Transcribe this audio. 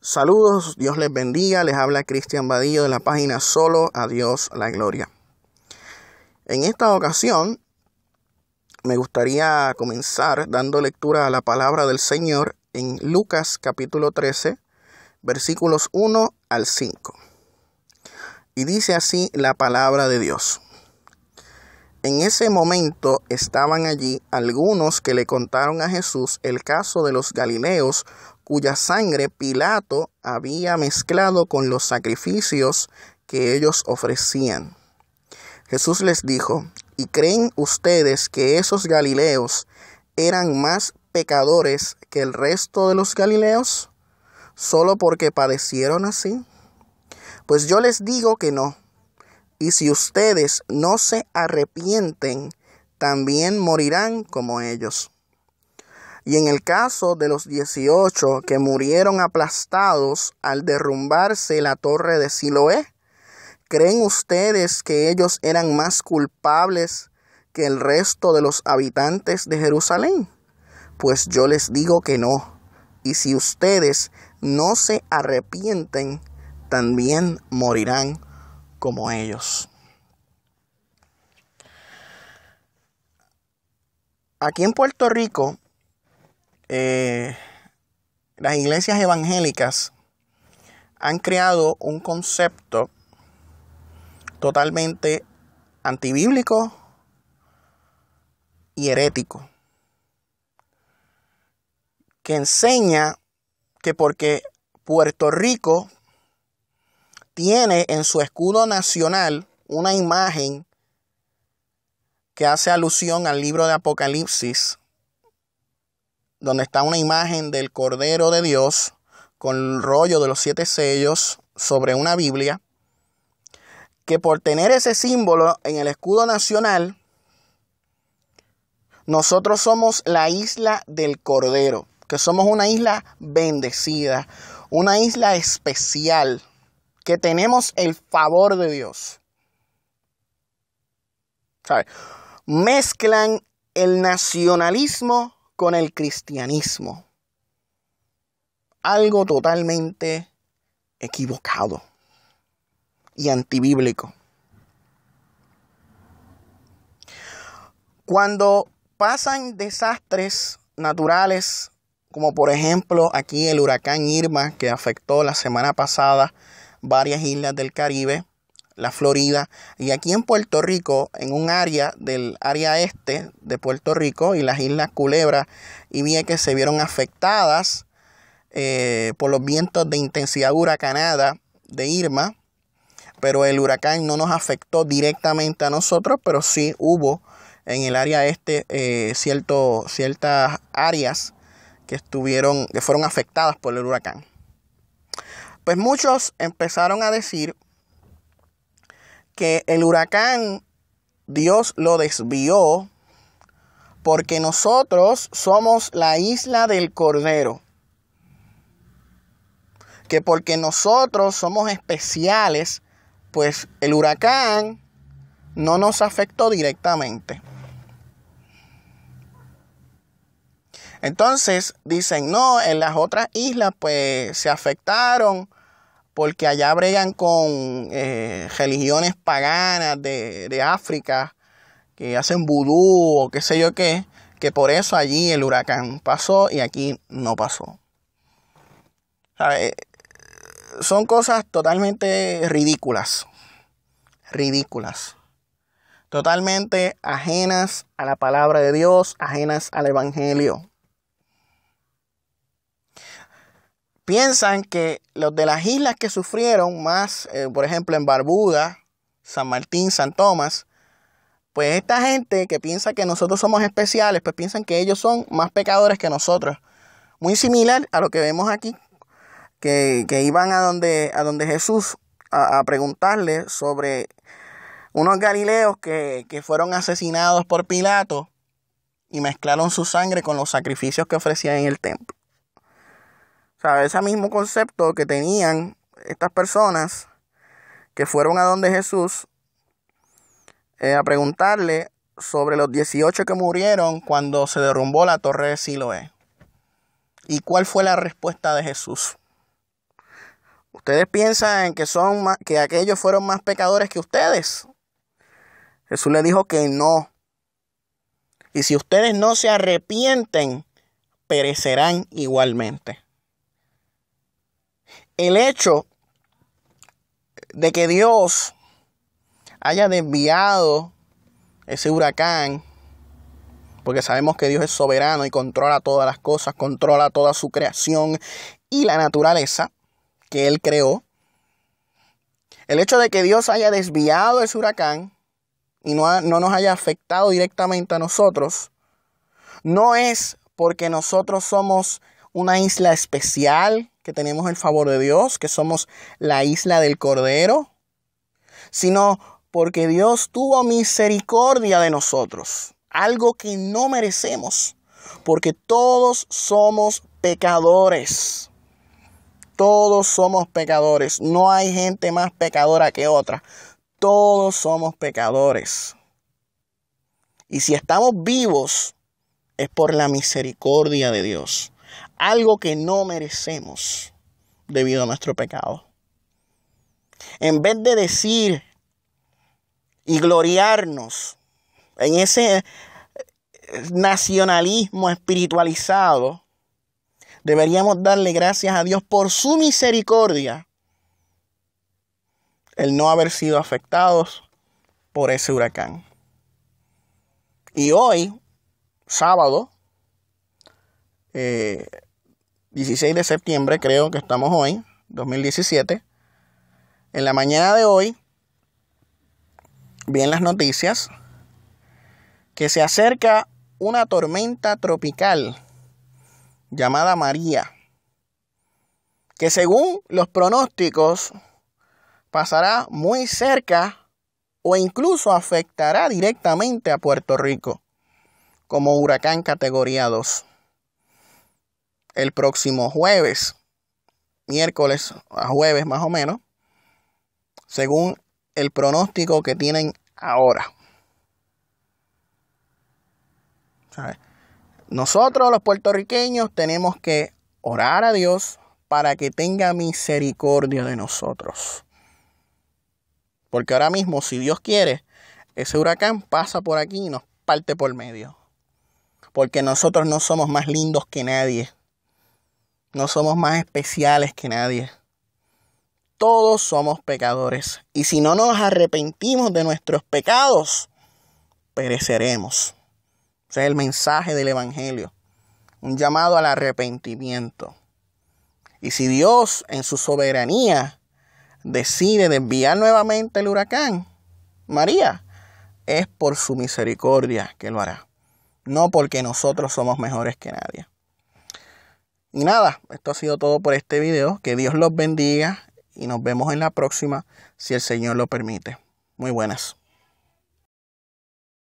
Saludos, Dios les bendiga, les habla Cristian Vadillo de la página Solo a Dios la Gloria. En esta ocasión me gustaría comenzar dando lectura a la palabra del Señor en Lucas capítulo 13, versículos 1 al 5. Y dice así la palabra de Dios. En ese momento estaban allí algunos que le contaron a Jesús el caso de los Galileos cuya sangre Pilato había mezclado con los sacrificios que ellos ofrecían. Jesús les dijo, ¿y creen ustedes que esos Galileos eran más pecadores que el resto de los Galileos? ¿Solo porque padecieron así? Pues yo les digo que no. Y si ustedes no se arrepienten, también morirán como ellos. Y en el caso de los 18 que murieron aplastados al derrumbarse la torre de Siloé, ¿creen ustedes que ellos eran más culpables que el resto de los habitantes de Jerusalén? Pues yo les digo que no. Y si ustedes no se arrepienten, también morirán como ellos. Aquí en Puerto Rico eh, las iglesias evangélicas han creado un concepto totalmente antibíblico y herético que enseña que porque Puerto Rico tiene en su escudo nacional una imagen que hace alusión al libro de Apocalipsis, donde está una imagen del Cordero de Dios con el rollo de los siete sellos sobre una Biblia, que por tener ese símbolo en el escudo nacional, nosotros somos la isla del Cordero, que somos una isla bendecida, una isla especial, que tenemos el favor de Dios. Mezclan el nacionalismo con el cristianismo. Algo totalmente equivocado y antibíblico. Cuando pasan desastres naturales, como por ejemplo aquí el huracán Irma que afectó la semana pasada varias islas del Caribe, la Florida y aquí en Puerto Rico, en un área del área este de Puerto Rico y las islas Culebra y Vieques se vieron afectadas eh, por los vientos de intensidad huracanada de Irma, pero el huracán no nos afectó directamente a nosotros, pero sí hubo en el área este eh, ciertas áreas que estuvieron, que fueron afectadas por el huracán. Pues muchos empezaron a decir que el huracán Dios lo desvió porque nosotros somos la isla del Cordero. Que porque nosotros somos especiales, pues el huracán no nos afectó directamente. Entonces dicen, no, en las otras islas pues se afectaron porque allá bregan con eh, religiones paganas de, África, que hacen vudú o qué sé yo qué, que por eso allí el huracán pasó y aquí no pasó. Eh, son cosas totalmente ridículas, ridículas, totalmente ajenas a la palabra de Dios, ajenas al Evangelio. piensan que los de las islas que sufrieron más, eh, por ejemplo en Barbuda, San Martín, San Tomás, pues esta gente que piensa que nosotros somos especiales, pues piensan que ellos son más pecadores que nosotros. Muy similar a lo que vemos aquí, que, iban a donde, a donde Jesús a, preguntarle sobre unos galileos que, que fueron asesinados por Pilato y mezclaron su sangre con los sacrificios que ofrecían en el templo. O sea, ese mismo concepto que tenían estas personas que fueron a donde Jesús eh, a preguntarle sobre los 18 que murieron cuando se derrumbó la torre de Siloé. ¿Y cuál fue la respuesta de Jesús? Ustedes piensan que, son que aquellos fueron más pecadores que ustedes. Jesús le dijo que no. Y si ustedes no se arrepienten, perecerán igualmente el hecho de que Dios haya desviado ese huracán, porque sabemos que Dios es soberano y controla todas las cosas, controla toda su creación y la naturaleza que Él creó. El hecho de que Dios haya desviado ese huracán y no, nos haya afectado directamente a nosotros, no es porque nosotros somos una isla especial, que tenemos el favor de Dios, que somos la isla del Cordero, sino porque Dios tuvo misericordia de nosotros, algo que no merecemos, porque todos somos pecadores. Todos somos pecadores, no hay gente más pecadora que otra. Todos somos pecadores. Y si estamos vivos, es por la misericordia de Dios algo que no merecemos debido a nuestro pecado. En vez de decir y gloriarnos en ese nacionalismo espiritualizado, deberíamos darle gracias a Dios por su misericordia, el no haber sido afectados por ese huracán. Y hoy, sábado, eh, 16 de septiembre, creo que estamos hoy, 2017. En la mañana de hoy, vi las noticias que se acerca una tormenta tropical llamada María, que según los pronósticos pasará muy cerca o incluso afectará directamente a Puerto Rico como huracán categoría 2 el próximo jueves, miércoles a jueves más o menos, según el pronóstico que tienen ahora. Nosotros los puertorriqueños tenemos que orar a Dios para que tenga misericordia de nosotros. Porque ahora mismo, si Dios quiere, ese huracán pasa por aquí y nos parte por medio. Porque nosotros no somos más lindos que nadie. No somos más especiales que nadie. Todos somos pecadores. Y si no nos arrepentimos de nuestros pecados, pereceremos. Ese es el mensaje del Evangelio. Un llamado al arrepentimiento. Y si Dios en su soberanía decide desviar nuevamente el huracán, María, es por su misericordia que lo hará, no porque nosotros somos mejores que nadie. Y nada, esto ha sido todo por este video. Que Dios los bendiga y nos vemos en la próxima si el Señor lo permite. Muy buenas.